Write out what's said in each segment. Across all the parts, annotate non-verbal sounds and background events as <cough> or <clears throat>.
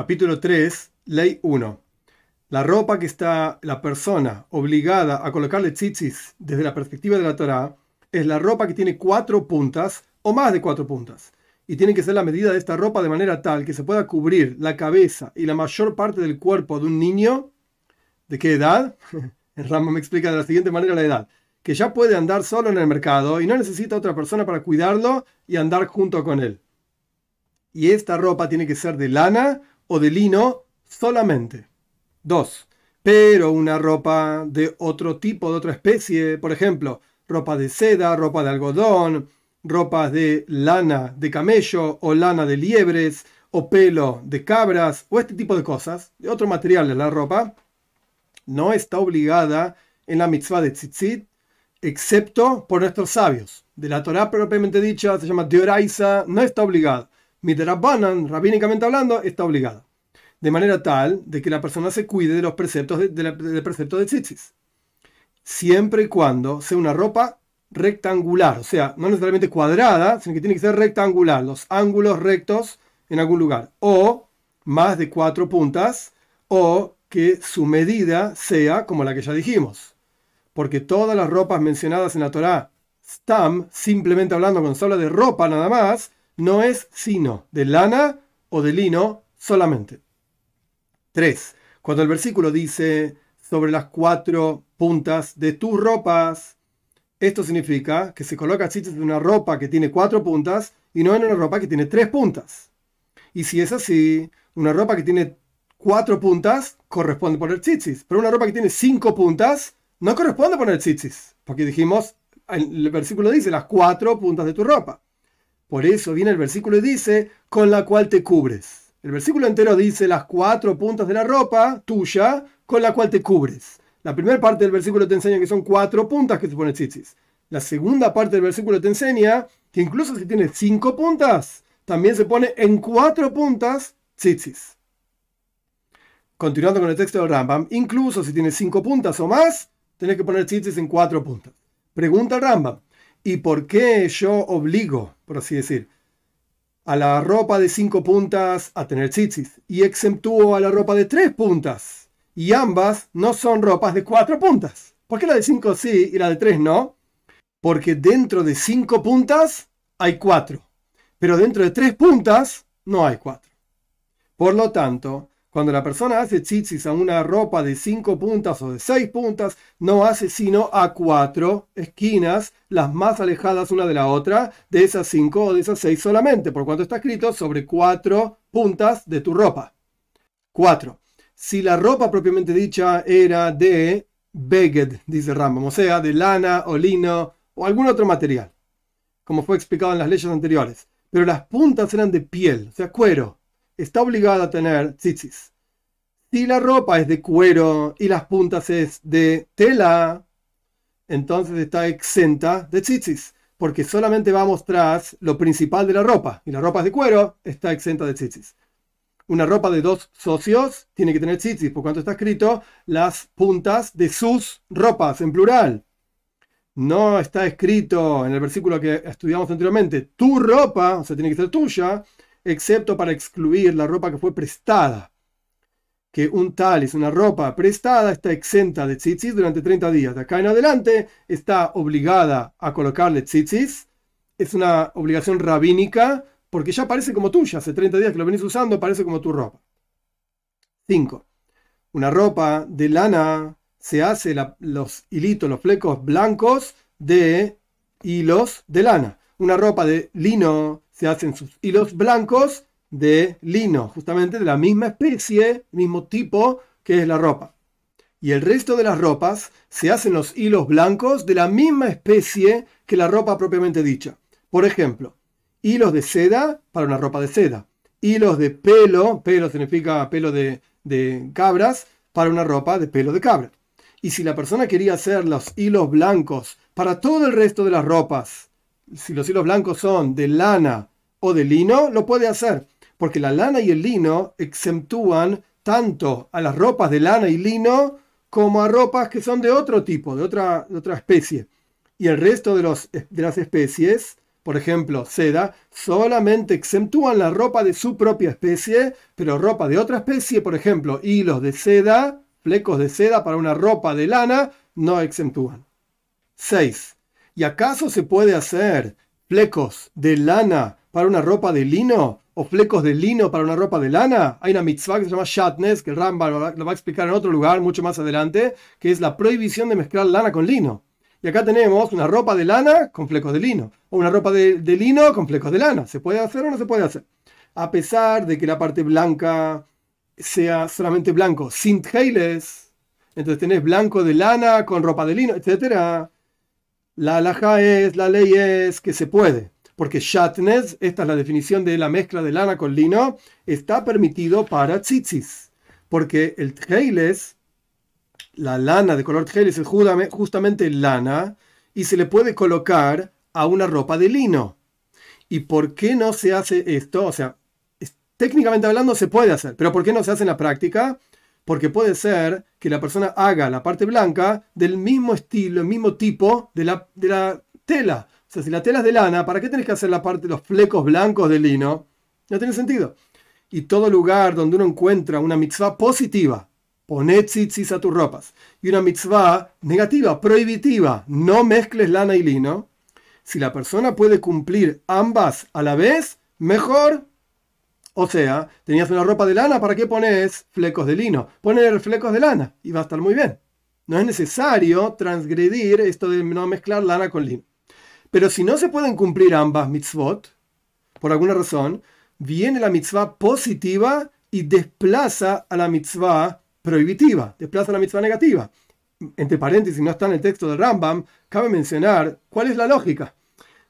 Capítulo 3, Ley 1. La ropa que está la persona obligada a colocarle tzitzis desde la perspectiva de la Torah es la ropa que tiene cuatro puntas o más de cuatro puntas. Y tiene que ser la medida de esta ropa de manera tal que se pueda cubrir la cabeza y la mayor parte del cuerpo de un niño. ¿De qué edad? El <laughs> Rama me explica de la siguiente manera la edad. Que ya puede andar solo en el mercado y no necesita otra persona para cuidarlo y andar junto con él. Y esta ropa tiene que ser de lana o de lino solamente. Dos. Pero una ropa de otro tipo, de otra especie, por ejemplo, ropa de seda, ropa de algodón, ropas de lana de camello o lana de liebres o pelo de cabras o este tipo de cosas, de otro material de la ropa, no está obligada en la mitzvah de tzitzit, excepto por nuestros sabios. De la Torah propiamente dicha, se llama Deoraisa, no está obligada banan, rabínicamente hablando, está obligada. De manera tal de que la persona se cuide de los preceptos de, del precepto de tzitzis. Siempre y cuando sea una ropa rectangular, o sea, no necesariamente cuadrada, sino que tiene que ser rectangular, los ángulos rectos en algún lugar, o más de cuatro puntas, o que su medida sea como la que ya dijimos. Porque todas las ropas mencionadas en la Torah, están simplemente hablando cuando se habla de ropa nada más, no es sino de lana o de lino solamente. 3. Cuando el versículo dice sobre las cuatro puntas de tus ropas, esto significa que se coloca chichis en una ropa que tiene cuatro puntas y no en una ropa que tiene tres puntas. Y si es así, una ropa que tiene cuatro puntas corresponde poner chichis pero una ropa que tiene cinco puntas no corresponde poner chichis porque dijimos, el versículo dice las cuatro puntas de tu ropa. Por eso viene el versículo y dice, con la cual te cubres. El versículo entero dice las cuatro puntas de la ropa tuya con la cual te cubres. La primera parte del versículo te enseña que son cuatro puntas que se pone tzitzis. La segunda parte del versículo te enseña que incluso si tiene cinco puntas, también se pone en cuatro puntas tzitzis. Continuando con el texto del Rambam, incluso si tienes cinco puntas o más, tenés que poner tzitzis en cuatro puntas. Pregunta Rambam, ¿Y por qué yo obligo, por así decir, a la ropa de cinco puntas a tener tzitzis? y exceptúo a la ropa de tres puntas? Y ambas no son ropas de cuatro puntas. ¿Por qué la de cinco sí y la de tres no? Porque dentro de cinco puntas hay cuatro, pero dentro de tres puntas no hay cuatro. Por lo tanto, cuando la persona hace chichis a una ropa de cinco puntas o de seis puntas, no hace sino a cuatro esquinas, las más alejadas una de la otra, de esas cinco o de esas seis solamente, por cuanto está escrito sobre cuatro puntas de tu ropa. Cuatro. Si la ropa propiamente dicha era de beged, dice Rambam, o sea, de lana o lino o algún otro material, como fue explicado en las leyes anteriores, pero las puntas eran de piel, o sea, cuero, está obligada a tener tzitzis. Si la ropa es de cuero y las puntas es de tela, entonces está exenta de tzitzis, porque solamente vamos tras lo principal de la ropa, y la ropa es de cuero, está exenta de tzitzis. Una ropa de dos socios tiene que tener tzitzis, por cuanto está escrito las puntas de sus ropas, en plural. No está escrito en el versículo que estudiamos anteriormente, tu ropa, o sea, tiene que ser tuya, excepto para excluir la ropa que fue prestada. Que un tal es una ropa prestada, está exenta de tzitzis durante 30 días. De acá en adelante está obligada a colocarle tzitzis. Es una obligación rabínica porque ya parece como tuya. Hace 30 días que lo venís usando, parece como tu ropa. 5. Una ropa de lana se hace los hilitos, los flecos blancos de hilos de lana. Una ropa de lino se hacen sus hilos blancos de lino, justamente de la misma especie, mismo tipo que es la ropa. Y el resto de las ropas se hacen los hilos blancos de la misma especie que la ropa propiamente dicha. Por ejemplo, hilos de seda para una ropa de seda, hilos de pelo, pelo significa pelo de, de cabras, para una ropa de pelo de cabra. Y si la persona quería hacer los hilos blancos para todo el resto de las ropas si los hilos blancos son de lana o de lino, lo puede hacer, porque la lana y el lino exemptúan tanto a las ropas de lana y lino como a ropas que son de otro tipo, de otra, otra especie. Y el resto de, los, las especies, por ejemplo, seda, solamente exentúan la ropa de su propia especie, pero ropa de otra especie, por ejemplo, hilos de seda, flecos de seda para una ropa de lana, no exentúan. 6. ¿Y acaso se puede hacer flecos de lana para una ropa de lino? ¿O flecos de lino para una ropa de lana? Hay una mitzvah que se llama shatnes, que el Ramba lo va a explicar en otro lugar mucho más adelante, que es la prohibición de mezclar lana con lino. Y acá tenemos una ropa de lana con flecos de lino, o una ropa de, lino con flecos de lana. ¿Se puede hacer o no se puede hacer? A pesar de que la parte blanca sea solamente blanco, sin hailes. entonces tenés blanco de lana con ropa de lino, etcétera la alhaja es, la ley es que se puede, porque shatnez, esta es la definición de la mezcla de lana con lino, está permitido para tzitzis, porque el tjeiles, la lana de color tjeiles es justamente lana y se le puede colocar a una ropa de lino. ¿Y por qué no se hace esto? O sea, técnicamente hablando se puede hacer, pero ¿por qué no se hace en la práctica? porque puede ser que la persona haga la parte blanca del mismo estilo, el mismo tipo de la, tela. O sea, si la tela es de lana, ¿para qué tenés que hacer la parte, de los flecos blancos de lino? No tiene sentido. Y todo lugar donde uno encuentra una mitzvah positiva, poné tzitzis a tus ropas, y una mitzvah negativa, prohibitiva, no mezcles lana y lino, si la persona puede cumplir ambas a la vez, mejor, o sea, tenías una ropa de lana, ¿para qué pones flecos de lino? Poner flecos de lana y va a estar muy bien. No es necesario transgredir esto de no mezclar lana con lino. Pero si no se pueden cumplir ambas mitzvot, por alguna razón, viene la mitzvah positiva y desplaza a la mitzvah prohibitiva, desplaza a la mitzvah negativa. Entre paréntesis, no está en el texto de Rambam, cabe mencionar cuál es la lógica.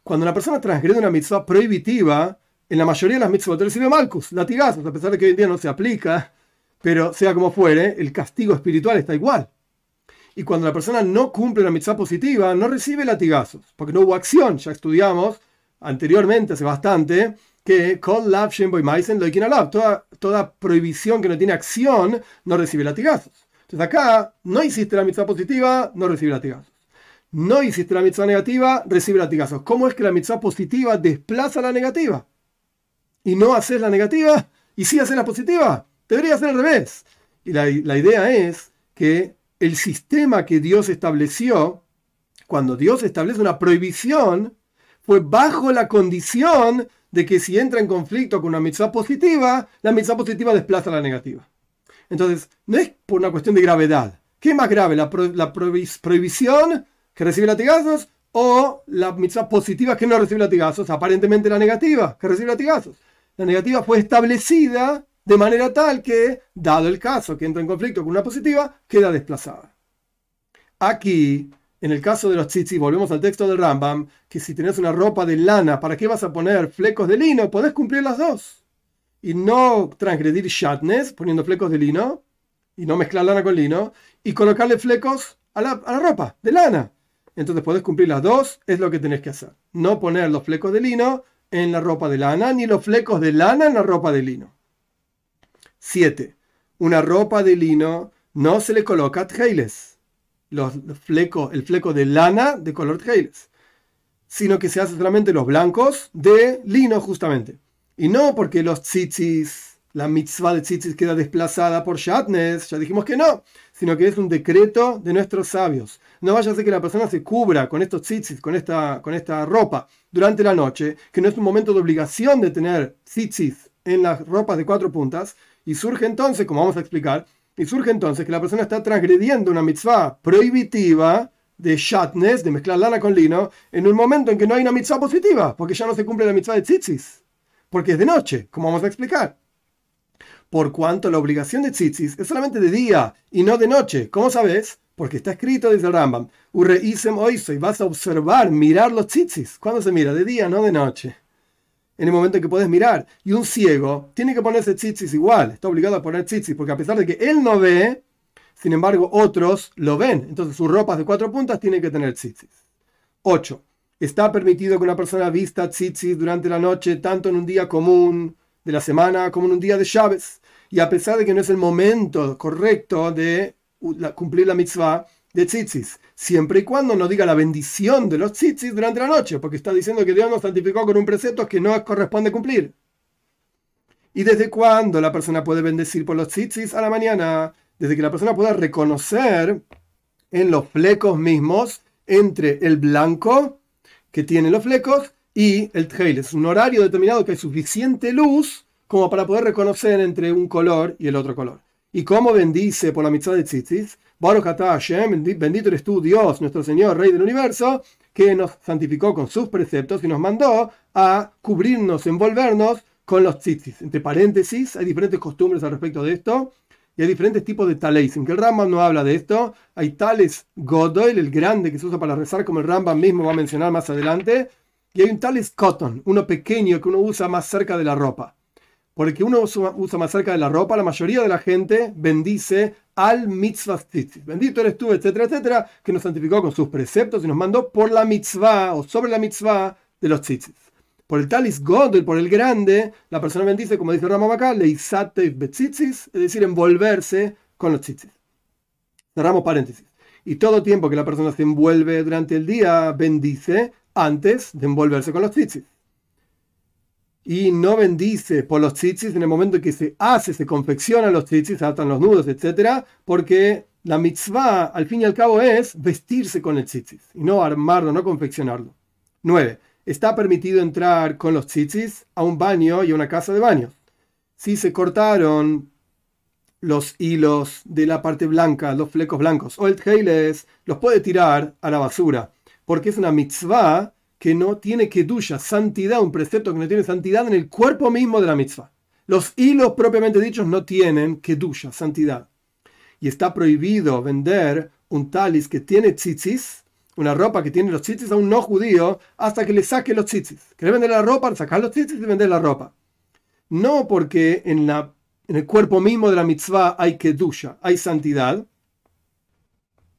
Cuando una persona transgrede una mitzvah prohibitiva, en la mayoría de las mitzvot recibe Malkus, latigazos, a pesar de que hoy en día no se aplica, pero sea como fuere, el castigo espiritual está igual. Y cuando la persona no cumple la mitzvah positiva, no recibe latigazos, porque no hubo acción. Ya estudiamos anteriormente, hace bastante, que con toda, toda prohibición que no tiene acción no recibe latigazos. Entonces acá no hiciste la mitzvah positiva, no recibe latigazos. No hiciste la mitzvah negativa, recibe latigazos. ¿Cómo es que la mitzvah positiva desplaza la negativa? y no hacer la negativa y sí hacer la positiva. Debería ser al revés. Y la, idea es que el sistema que Dios estableció, cuando Dios establece una prohibición, fue bajo la condición de que si entra en conflicto con una mitzvah positiva, la mitzvah positiva desplaza la negativa. Entonces, no es por una cuestión de gravedad. ¿Qué es más grave? ¿La, prohibición que recibe latigazos o la mitzvah positiva que no recibe latigazos? Aparentemente la negativa que recibe latigazos la negativa fue establecida de manera tal que, dado el caso que entra en conflicto con una positiva, queda desplazada. Aquí, en el caso de los tzitzis, volvemos al texto del Rambam, que si tenés una ropa de lana, ¿para qué vas a poner flecos de lino? Podés cumplir las dos. Y no transgredir shatnes, poniendo flecos de lino, y no mezclar lana con lino, y colocarle flecos a la, a la ropa de lana. Entonces podés cumplir las dos, es lo que tenés que hacer. No poner los flecos de lino en la ropa de lana, ni los flecos de lana en la ropa de lino. 7. Una ropa de lino no se le coloca treiles, los flecos, el fleco de lana de color treiles, sino que se hace solamente los blancos de lino justamente. Y no porque los tzitzis, la mitzvah de tzitzis queda desplazada por shatnes, ya dijimos que no, sino que es un decreto de nuestros sabios no vaya a ser que la persona se cubra con estos tzitzis, con esta, con esta ropa durante la noche, que no es un momento de obligación de tener tzitzis en las ropas de cuatro puntas, y surge entonces, como vamos a explicar, y surge entonces que la persona está transgrediendo una mitzvah prohibitiva de Shatnes, de mezclar lana con lino, en un momento en que no hay una mitzvah positiva, porque ya no se cumple la mitzvah de tzitzis, porque es de noche, como vamos a explicar por cuanto la obligación de tzitzis es solamente de día y no de noche. ¿Cómo sabes? Porque está escrito, dice el Rambam, ureisem y vas a observar, mirar los tzitzis. ¿Cuándo se mira? De día, no de noche. En el momento en que puedes mirar. Y un ciego tiene que ponerse tzitzis igual, está obligado a poner tzitzis, porque a pesar de que él no ve, sin embargo otros lo ven. Entonces sus ropas de cuatro puntas tienen que tener tzitzis. 8. Está permitido que una persona vista tzitzis durante la noche, tanto en un día común de la semana como en un día de Chávez. Y a pesar de que no es el momento correcto de cumplir la mitzvah de tzitzis, siempre y cuando no diga la bendición de los tzitzis durante la noche, porque está diciendo que Dios nos santificó con un precepto que no corresponde cumplir. ¿Y desde cuándo la persona puede bendecir por los tzitzis a la mañana? Desde que la persona pueda reconocer en los flecos mismos entre el blanco que tienen los flecos y el tjel. Es un horario determinado que hay suficiente luz como para poder reconocer entre un color y el otro color. ¿Y cómo bendice por la mitad de tzitzis? Baruch Hashem, bendito eres tú, Dios, nuestro Señor, Rey del Universo, que nos santificó con sus preceptos y nos mandó a cubrirnos, envolvernos con los tzitzis. Entre paréntesis, hay diferentes costumbres al respecto de esto y hay diferentes tipos de tales. En que el Rambam no habla de esto, hay tales Godoy, el grande que se usa para rezar, como el Rambam mismo va a mencionar más adelante, y hay un tales cotton, uno pequeño que uno usa más cerca de la ropa porque uno usa más cerca de la ropa, la mayoría de la gente bendice al mitzvah Bendito eres tú, etcétera, etcétera, que nos santificó con sus preceptos y nos mandó por la mitzvah o sobre la mitzvah de los tzitzit. Por el talis godel, por el grande, la persona bendice, como dice Rama acá, leizatev betzitzis, es decir, envolverse con los tzitzit. Cerramos paréntesis. Y todo tiempo que la persona se envuelve durante el día, bendice antes de envolverse con los tzitzit y no bendice por los tzitzis en el momento en que se hace, se confeccionan los tzitzis, se atan los nudos, etc. Porque la mitzvah, al fin y al cabo, es vestirse con el tzitzis y no armarlo, no confeccionarlo. 9. Está permitido entrar con los tzitzis a un baño y a una casa de baño. Si se cortaron los hilos de la parte blanca, los flecos blancos o el heiles, los puede tirar a la basura, porque es una mitzvah que no tiene que kedusha, santidad, un precepto que no tiene santidad en el cuerpo mismo de la mitzvah. Los hilos propiamente dichos no tienen que kedusha, santidad. Y está prohibido vender un talis que tiene tzitzis, una ropa que tiene los tzitzis a un no judío, hasta que le saque los tzitzis. ¿Querés vender la ropa? Sacar los tzitzis y vender la ropa. No porque en, la, en el cuerpo mismo de la mitzvah hay kedusha, hay santidad,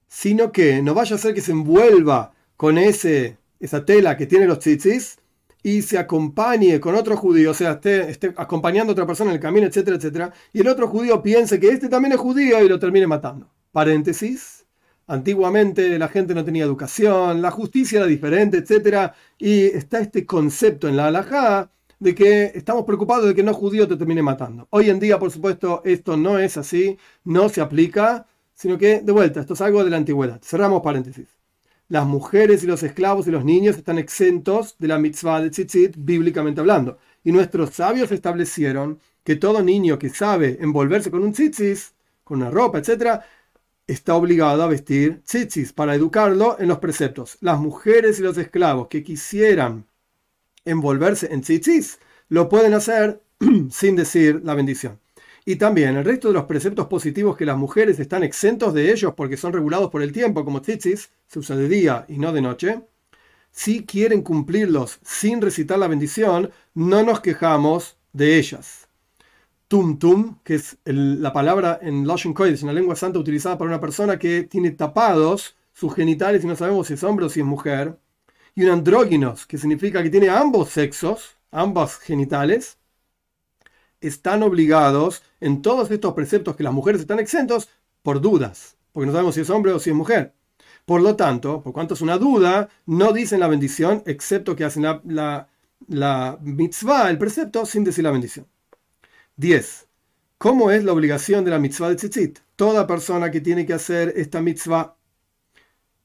sino que no vaya a ser que se envuelva con ese esa tela que tiene los tzitzis, y se acompañe con otro judío, o sea, esté, acompañando a otra persona en el camino, etcétera, etcétera, y el otro judío piense que este también es judío y lo termine matando. Paréntesis. Antiguamente la gente no tenía educación, la justicia era diferente, etcétera, y está este concepto en la halajá de que estamos preocupados de que no judío te termine matando. Hoy en día, por supuesto, esto no es así, no se aplica, sino que, de vuelta, esto es algo de la antigüedad. Cerramos paréntesis las mujeres y los esclavos y los niños están exentos de la mitzvah de tzitzit, bíblicamente hablando. Y nuestros sabios establecieron que todo niño que sabe envolverse con un tzitzis, con una ropa, etc., está obligado a vestir tzitzis para educarlo en los preceptos. Las mujeres y los esclavos que quisieran envolverse en tzitzis lo pueden hacer <clears throat> sin decir la bendición y también el resto de los preceptos positivos que las mujeres están exentos de ellos porque son regulados por el tiempo, como tzitzis, se usa de día y no de noche, si quieren cumplirlos sin recitar la bendición, no nos quejamos de ellas. Tum tum, que es la palabra en Lashon en la lengua santa utilizada para una persona que tiene tapados sus genitales y no sabemos si es hombre o si es mujer, y un andróginos, que significa que tiene ambos sexos, ambos genitales, están obligados en todos estos preceptos que las mujeres están exentos por dudas, porque no sabemos si es hombre o si es mujer. Por lo tanto, por cuanto es una duda, no dicen la bendición, excepto que hacen la, la, mitzvah, el precepto, sin decir la bendición. 10. ¿Cómo es la obligación de la mitzvah de tzitzit? Toda persona que tiene que hacer esta mitzvah,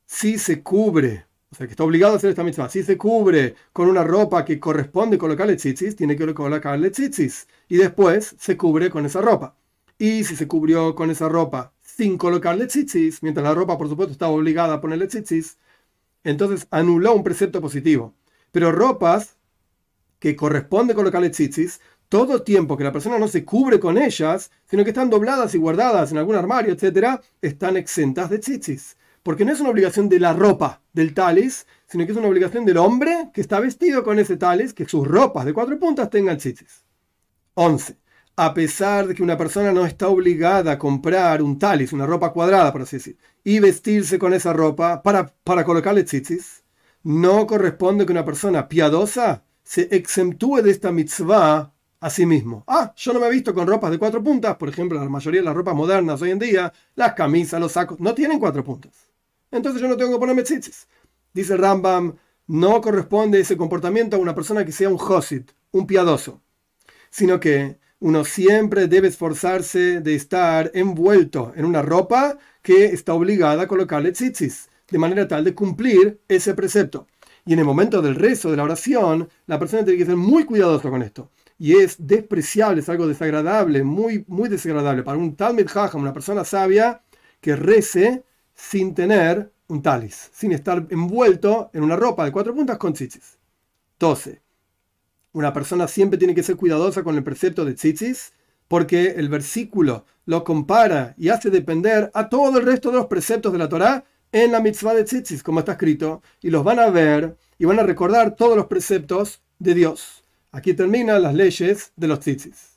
si se cubre o sea, que está obligado a hacer esta misma. Si se cubre con una ropa que corresponde colocarle chichis, tiene que colocarle chichis Y después se cubre con esa ropa. Y si se cubrió con esa ropa sin colocarle chichis, mientras la ropa, por supuesto, estaba obligada a ponerle chichis, entonces anuló un precepto positivo. Pero ropas que corresponde colocarle chichis, todo tiempo que la persona no se cubre con ellas, sino que están dobladas y guardadas en algún armario, etc., están exentas de chichis porque no es una obligación de la ropa del talis, sino que es una obligación del hombre que está vestido con ese talis, que sus ropas de cuatro puntas tengan tzitzis. 11. A pesar de que una persona no está obligada a comprar un talis, una ropa cuadrada, por así decir, y vestirse con esa ropa para, colocarle tzitzis, no corresponde que una persona piadosa se exentúe de esta mitzvah a sí mismo. Ah, yo no me he visto con ropas de cuatro puntas, por ejemplo, la mayoría de las ropas modernas hoy en día, las camisas, los sacos, no tienen cuatro puntas entonces yo no tengo que ponerme tzitzis. Dice Rambam, no corresponde ese comportamiento a una persona que sea un hosit, un piadoso, sino que uno siempre debe esforzarse de estar envuelto en una ropa que está obligada a colocarle tzitzis, de manera tal de cumplir ese precepto. Y en el momento del rezo, de la oración, la persona tiene que ser muy cuidadosa con esto. Y es despreciable, es algo desagradable, muy, muy desagradable para un tal Jajam, una persona sabia, que rece sin tener un talis, sin estar envuelto en una ropa de cuatro puntas con tzitzis. 12. Una persona siempre tiene que ser cuidadosa con el precepto de tzitzis, porque el versículo lo compara y hace depender a todo el resto de los preceptos de la Torá en la mitzvah de tzitzis, como está escrito, y los van a ver y van a recordar todos los preceptos de Dios. Aquí terminan las leyes de los tzitzis.